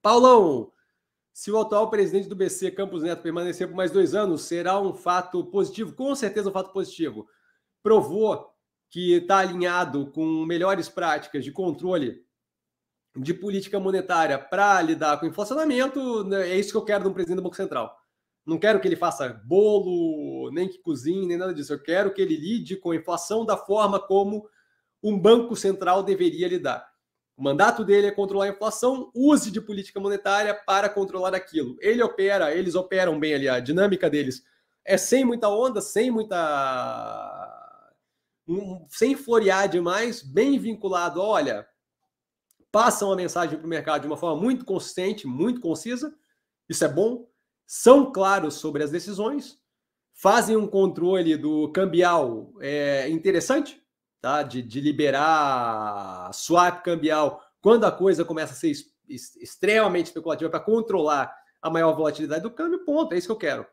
Paulão, se o atual presidente do BC, Campos Neto, permanecer por mais dois anos, será um fato positivo, com certeza um fato positivo. Provou que está alinhado com melhores práticas de controle de política monetária para lidar com inflacionamento, né? é isso que eu quero de um presidente do Banco Central. Não quero que ele faça bolo, nem que cozinhe, nem nada disso. Eu quero que ele lide com a inflação da forma como um banco central deveria lidar. O mandato dele é controlar a inflação, use de política monetária para controlar aquilo. Ele opera, eles operam bem ali, a dinâmica deles é sem muita onda, sem muita. sem florear demais, bem vinculado. Olha, passam a mensagem para o mercado de uma forma muito consistente, muito concisa, isso é bom, são claros sobre as decisões, fazem um controle do cambial é, interessante, tá? de, de liberar swap cambial quando a coisa começa a ser es, es, extremamente especulativa para controlar a maior volatilidade do câmbio, ponto, é isso que eu quero.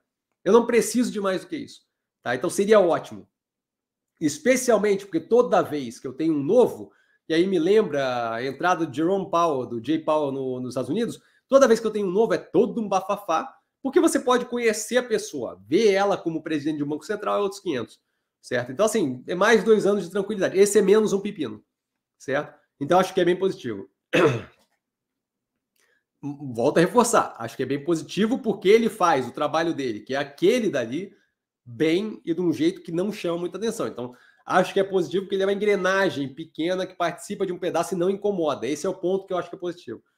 Eu não preciso de mais do que isso. Tá? Então seria ótimo. Especialmente porque toda vez que eu tenho um novo, e aí me lembra a entrada de Jerome Powell, do Jay Powell no, nos Estados Unidos, toda vez que eu tenho um novo é todo um bafafá, porque você pode conhecer a pessoa, ver ela como presidente de um banco central é outros 500 certo? Então, assim, é mais dois anos de tranquilidade. Esse é menos um pepino, certo? Então, acho que é bem positivo. Volto a reforçar, acho que é bem positivo porque ele faz o trabalho dele, que é aquele dali, bem e de um jeito que não chama muita atenção. Então, acho que é positivo porque ele é uma engrenagem pequena que participa de um pedaço e não incomoda. Esse é o ponto que eu acho que é positivo.